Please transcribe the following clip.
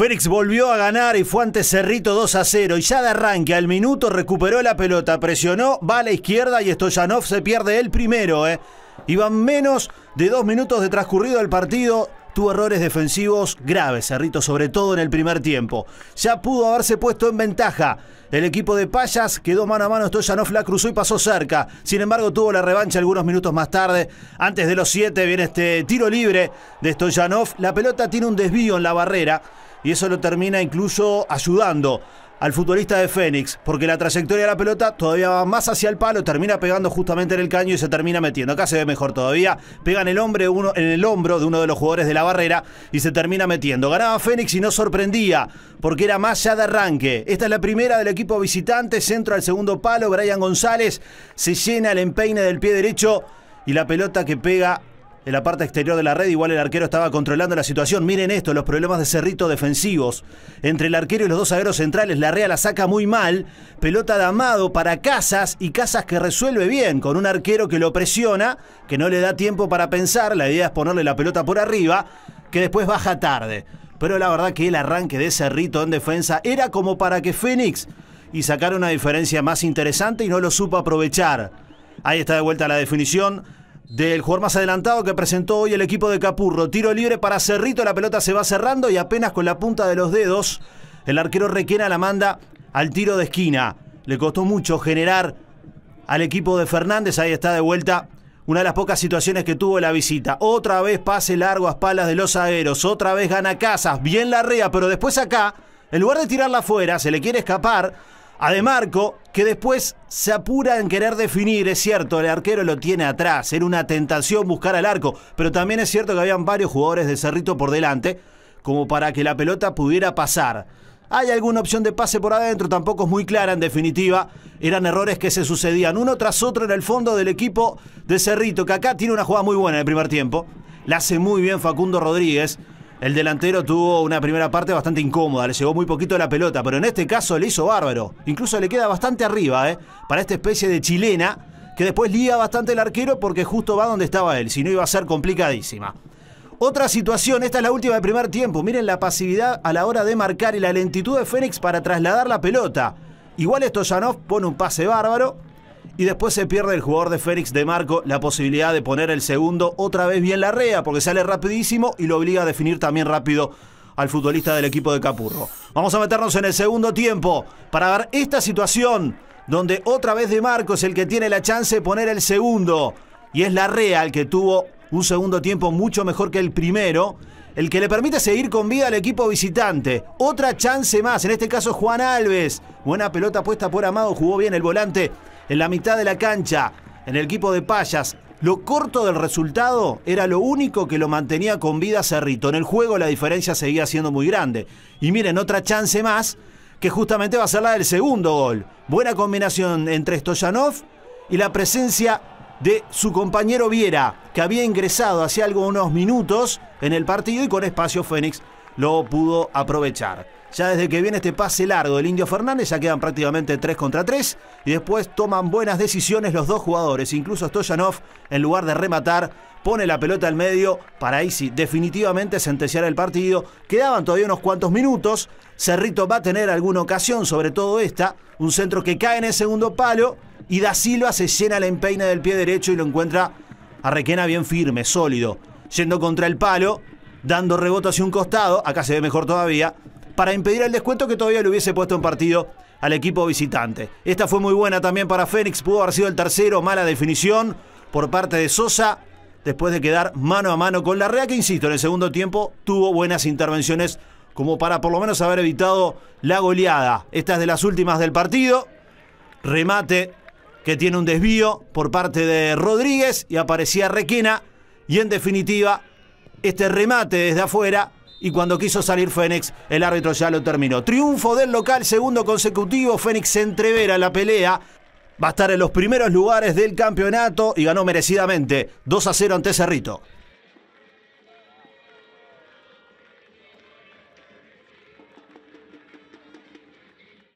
Félix volvió a ganar y fue ante Cerrito 2 a 0 y ya de arranque al minuto recuperó la pelota, presionó, va a la izquierda y Stoyanov se pierde el primero. Eh. Iban menos de dos minutos de transcurrido el partido, tuvo errores defensivos graves Cerrito, sobre todo en el primer tiempo. Ya pudo haberse puesto en ventaja. El equipo de Payas quedó mano a mano, Stoyanov la cruzó y pasó cerca. Sin embargo, tuvo la revancha algunos minutos más tarde. Antes de los siete viene este tiro libre de Stoyanov. La pelota tiene un desvío en la barrera y eso lo termina incluso ayudando al futbolista de Fénix, porque la trayectoria de la pelota todavía va más hacia el palo, termina pegando justamente en el caño y se termina metiendo. Acá se ve mejor todavía, pega en el, hombre uno, en el hombro de uno de los jugadores de la barrera y se termina metiendo. Ganaba Fénix y no sorprendía, porque era más allá de arranque. Esta es la primera del equipo visitante, centro al segundo palo, Brian González se llena el empeine del pie derecho y la pelota que pega en la parte exterior de la red. Igual el arquero estaba controlando la situación. Miren esto, los problemas de Cerrito defensivos. Entre el arquero y los dos zagueros centrales, La Real la saca muy mal. Pelota de Amado para Casas y Casas que resuelve bien con un arquero que lo presiona, que no le da tiempo para pensar. La idea es ponerle la pelota por arriba, que después baja tarde. Pero la verdad que el arranque de Cerrito en defensa era como para que Fénix y sacara una diferencia más interesante y no lo supo aprovechar. Ahí está de vuelta la definición del jugador más adelantado que presentó hoy el equipo de Capurro. Tiro libre para Cerrito, la pelota se va cerrando y apenas con la punta de los dedos el arquero Requena la manda al tiro de esquina. Le costó mucho generar al equipo de Fernández, ahí está de vuelta. Una de las pocas situaciones que tuvo la visita. Otra vez pase largo a espaldas de los agueros. Otra vez gana Casas. Bien la rea, pero después acá, en lugar de tirarla afuera, se le quiere escapar a De Marco, que después se apura en querer definir, es cierto, el arquero lo tiene atrás, era una tentación buscar al arco, pero también es cierto que habían varios jugadores de Cerrito por delante, como para que la pelota pudiera pasar. Hay alguna opción de pase por adentro, tampoco es muy clara en definitiva. Eran errores que se sucedían uno tras otro en el fondo del equipo de Cerrito, que acá tiene una jugada muy buena en el primer tiempo. La hace muy bien Facundo Rodríguez, el delantero tuvo una primera parte bastante incómoda, le llegó muy poquito la pelota, pero en este caso le hizo bárbaro. Incluso le queda bastante arriba, ¿eh? Para esta especie de chilena, que después lía bastante el arquero porque justo va donde estaba él, si no iba a ser complicadísima. Otra situación, esta es la última del primer tiempo. Miren la pasividad a la hora de marcar y la lentitud de Fénix para trasladar la pelota. Igual esto pone un pase bárbaro, y después se pierde el jugador de Félix de Marco la posibilidad de poner el segundo otra vez bien la rea, porque sale rapidísimo y lo obliga a definir también rápido al futbolista del equipo de Capurro. Vamos a meternos en el segundo tiempo para ver esta situación donde otra vez de Marco es el que tiene la chance de poner el segundo y es la rea el que tuvo un segundo tiempo mucho mejor que el primero el que le permite seguir con vida al equipo visitante. Otra chance más, en este caso Juan Alves. Buena pelota puesta por Amado, jugó bien el volante en la mitad de la cancha, en el equipo de Payas. Lo corto del resultado era lo único que lo mantenía con vida Cerrito. En el juego la diferencia seguía siendo muy grande. Y miren, otra chance más, que justamente va a ser la del segundo gol. Buena combinación entre Stoyanov y la presencia de su compañero Viera, que había ingresado hace algo unos minutos en el partido y con espacio Fénix lo pudo aprovechar. Ya desde que viene este pase largo del Indio Fernández, ya quedan prácticamente 3 contra 3. Y después toman buenas decisiones los dos jugadores. Incluso Stoyanov, en lugar de rematar, pone la pelota al medio para ahí definitivamente sentenciar el partido. Quedaban todavía unos cuantos minutos. Cerrito va a tener alguna ocasión, sobre todo esta. Un centro que cae en el segundo palo. Y Da Silva se llena la empeina del pie derecho y lo encuentra a Requena bien firme, sólido. Yendo contra el palo, dando rebote hacia un costado. Acá se ve mejor todavía para impedir el descuento que todavía le hubiese puesto en partido al equipo visitante. Esta fue muy buena también para Fénix, pudo haber sido el tercero, mala definición por parte de Sosa, después de quedar mano a mano con Larrea, que insisto, en el segundo tiempo tuvo buenas intervenciones como para por lo menos haber evitado la goleada. Esta es de las últimas del partido. Remate que tiene un desvío por parte de Rodríguez y aparecía Requena. Y en definitiva, este remate desde afuera y cuando quiso salir Fénix, el árbitro ya lo terminó. Triunfo del local, segundo consecutivo, Fénix se entrevera la pelea. Va a estar en los primeros lugares del campeonato y ganó merecidamente 2 a 0 ante Cerrito.